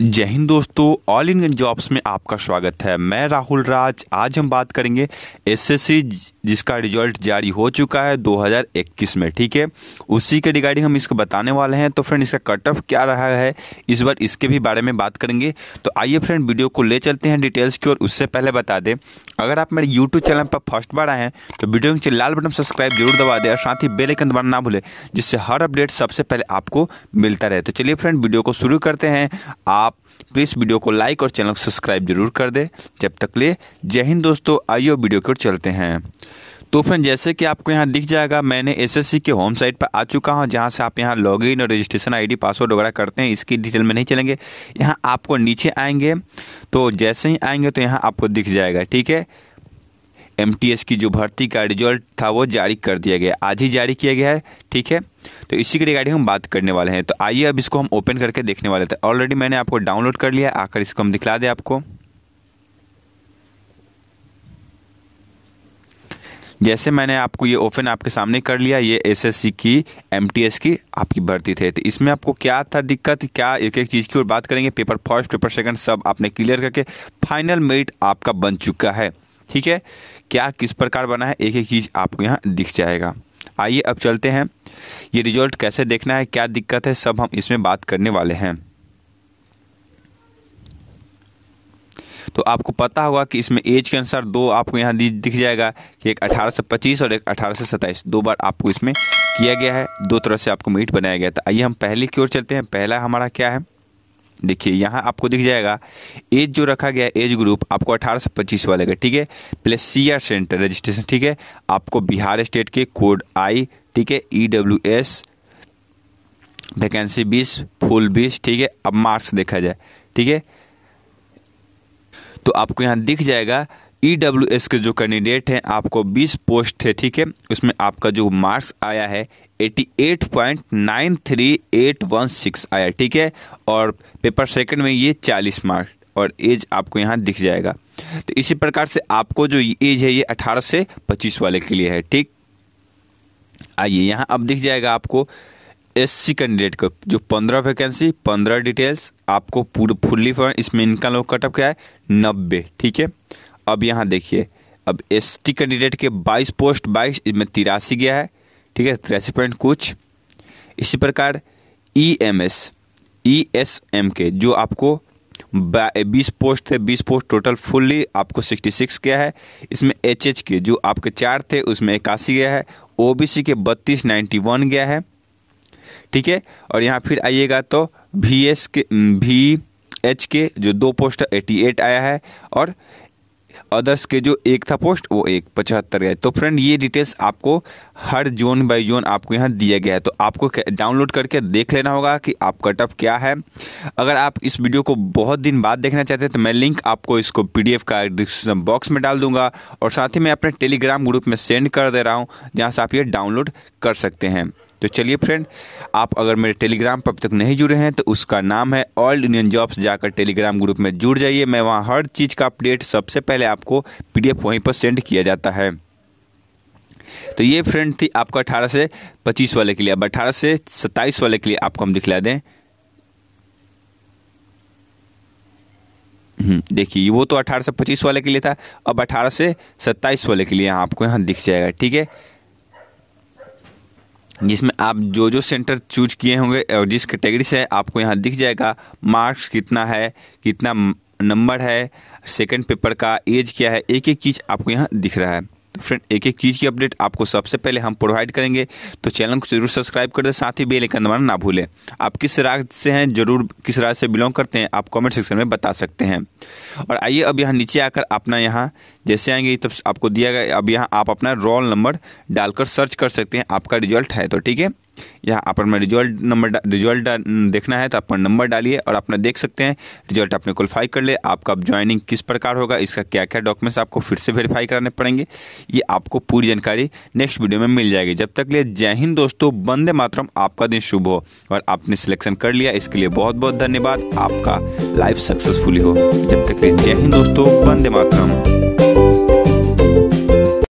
जय हिंद दोस्तों all Indian jobs में आपका स्वागत है मैं राहुल राज आज हम बात करेंगे एसएससी जिसका रिजल्ट जारी हो चुका है 2021 में ठीक है उसी के रिगार्डिंग हम इसको बताने वाले हैं तो फ्रेंड इसका कट ऑफ क्या रहा है इस बार इसके भी बारे में बात करेंगे तो आइए फ्रेंड वीडियो को ले चलते हैं डिटेल्स की और उससे पहले बता दें अगर आप मेरे यूट्यूब चैनल पर फर्स्ट बार आए हैं तो वीडियो के लाल बटन सब्सक्राइब जरूर दबा दें और साथ ही बेलेकन दबाना ना भूलें जिससे हर अपडेट सबसे पहले आपको मिलता रहे तो चलिए फ्रेंड वीडियो को शुरू करते हैं आप आप प्लीज़ वीडियो को लाइक और चैनल को सब्सक्राइब जरूर कर दें जब तक ले जय हिंद दोस्तों आइए वीडियो को चलते हैं तो फ्रेंड जैसे कि आपको यहाँ दिख जाएगा मैंने एसएससी के होम साइट पर आ चुका हूँ जहाँ से आप यहाँ लॉगिन और रजिस्ट्रेशन आईडी पासवर्ड वगैरह करते हैं इसकी डिटेल में नहीं चलेंगे यहाँ आपको नीचे आएंगे तो जैसे ही आएंगे तो यहाँ आपको दिख जाएगा ठीक है एम की जो भर्ती का रिजल्ट था वो जारी कर दिया गया आज ही जारी किया गया है ठीक है तो इसी के रिगार्डिंग हम बात करने वाले हैं तो आइए अब इसको हम ओपन करके देखने वाले थे ऑलरेडी मैंने आपको डाउनलोड कर लिया आकर इसको हम दिखला दें आपको जैसे मैंने आपको ये ओपन आपके सामने कर लिया ये एसएससी की एमटीएस की आपकी भर्ती थे तो इसमें आपको क्या था दिक्कत क्या एक एक चीज़ की ओर बात करेंगे पेपर फर्स्ट पेपर सेकंड सब आपने क्लियर करके फाइनल मेरिट आपका बन चुका है ठीक है क्या किस प्रकार बना है एक एक चीज़ आपको यहाँ दिख जाएगा आइए अब चलते हैं ये रिजल्ट कैसे देखना है क्या दिक्कत है सब हम इसमें बात करने वाले हैं तो आपको पता होगा कि इसमें एज के अनुसार दो आपको यहाँ दिख जाएगा कि एक अठारह से पच्चीस और एक अठारह से सत्ताईस दो बार आपको इसमें किया गया है दो तरह से आपको मीट बनाया गया था तो आइए हम पहले की ओर चलते हैं पहला हमारा क्या है देखिए यहाँ आपको दिख जाएगा एज जो रखा गया एज ग्रुप आपको अठारह से पच्चीस वाले का ठीक है plus C R centre registration ठीक है आपको बिहार स्टेट के कोड आई ठीक है ई डब्ल्यू एस वैकेंसी बीस फुल बीस ठीक है अब मार्क्स देखा जाए ठीक है तो आपको यहाँ दिख जाएगा ई e के जो कैंडिडेट हैं आपको 20 पोस्ट थे ठीक है उसमें आपका जो मार्क्स आया है 88.93816 आया ठीक है और पेपर सेकंड में ये 40 मार्क्स और एज आपको यहाँ दिख जाएगा तो इसी प्रकार से आपको जो एज है ये 18 से 25 वाले के लिए है ठीक आइए यहाँ अब दिख जाएगा आपको एससी कैंडिडेट को जो पंद्रह वैकेंसी पंद्रह डिटेल्स आपको पूरा फुल्ली फॉर इसमें इनका लोग कटअप क्या है नब्बे ठीक है अब यहाँ देखिए अब एस टी कैंडिडेट के 22 पोस्ट 22 इसमें तिरासी गया है ठीक है तिरासी पॉइंट कुछ इसी प्रकार E M S E S M के जो आपको बीस पोस्ट थे बीस पोस्ट टोटल फुल्ली आपको सिक्सटी सिक्स गया है इसमें एच एच के जो आपके चार थे उसमें इक्यासी गया है ओ बी सी के बत्तीस नाइन्टी वन गया है ठीक है और यहाँ फिर आइएगा तो V S K V H K जो दो पोस्ट एटी एट आया है और अदर्स के जो एक था पोस्ट वो एक पचहत्तर गए तो फ्रेंड ये डिटेल्स आपको हर जोन बाय जोन आपको यहाँ दिया गया है तो आपको डाउनलोड करके देख लेना होगा कि आप कटअप क्या है अगर आप इस वीडियो को बहुत दिन बाद देखना चाहते हैं तो मैं लिंक आपको इसको पी का डिस्क्रिप्शन बॉक्स में डाल दूंगा और साथ ही मैं अपने टेलीग्राम ग्रुप में सेंड कर दे रहा हूँ जहाँ से आप ये डाउनलोड कर सकते हैं तो चलिए फ्रेंड आप अगर मेरे टेलीग्राम पर अब तक नहीं जुड़े हैं तो उसका नाम है ऑल्ड इंडियन जॉब्स जाकर टेलीग्राम ग्रुप में जुड़ जाइए मैं वहाँ हर चीज़ का अपडेट सबसे पहले आपको पीडीएफ वहीं पर सेंड किया जाता है तो ये फ्रेंड थी आपका अठारह से पच्चीस वाले के लिए अब अठारह से सत्ताईस वाले के लिए आपको हम दिखला दें हम्म, देखिए वो तो अठारह से पच्चीस वाले के लिए था अब अठारह से सत्ताईस वाले के लिए आपको यहाँ दिख जाएगा ठीक है जिसमें आप जो जो सेंटर चूज किए होंगे और जिस कैटेगरी से आपको यहाँ दिख जाएगा मार्क्स कितना है कितना नंबर है सेकंड पेपर का एज क्या है एक एक चीज़ आपको यहाँ दिख रहा है फ्रेंड एक एक चीज़ की अपडेट आपको सबसे पहले हम प्रोवाइड करेंगे तो चैनल को जरूर सब्सक्राइब कर दें साथ ही बेल आइकन दबाना ना भूलें आप किस राज्य से हैं जरूर किस राज्य से बिलोंग करते हैं आप कमेंट सेक्शन में बता सकते हैं और आइए अब यहाँ नीचे आकर अपना यहाँ जैसे आएंगे तब आपको दिया गया अब यहाँ आप अपना रोल नंबर डालकर सर्च कर सकते हैं आपका रिजल्ट है तो ठीक है या आप अपना रिजल्ट नंबर रिजल्ट देखना है तो अपना नंबर डालिए और अपना देख सकते हैं रिजल्ट आपने क्वालिफाई कर ले आपका ज्वाइनिंग किस प्रकार होगा इसका क्या क्या डॉक्यूमेंट्स आपको फिर से वेरीफाई कराने पड़ेंगे ये आपको पूरी जानकारी नेक्स्ट वीडियो में मिल जाएगी जब तक लिए जय हिंद दोस्तों बंदे मातरम आपका दिन शुभ हो और आपने सिलेक्शन कर लिया इसके लिए बहुत बहुत धन्यवाद आपका लाइफ सक्सेसफुली हो जब तक लिए जय हिंद दोस्तों बंदे मातरम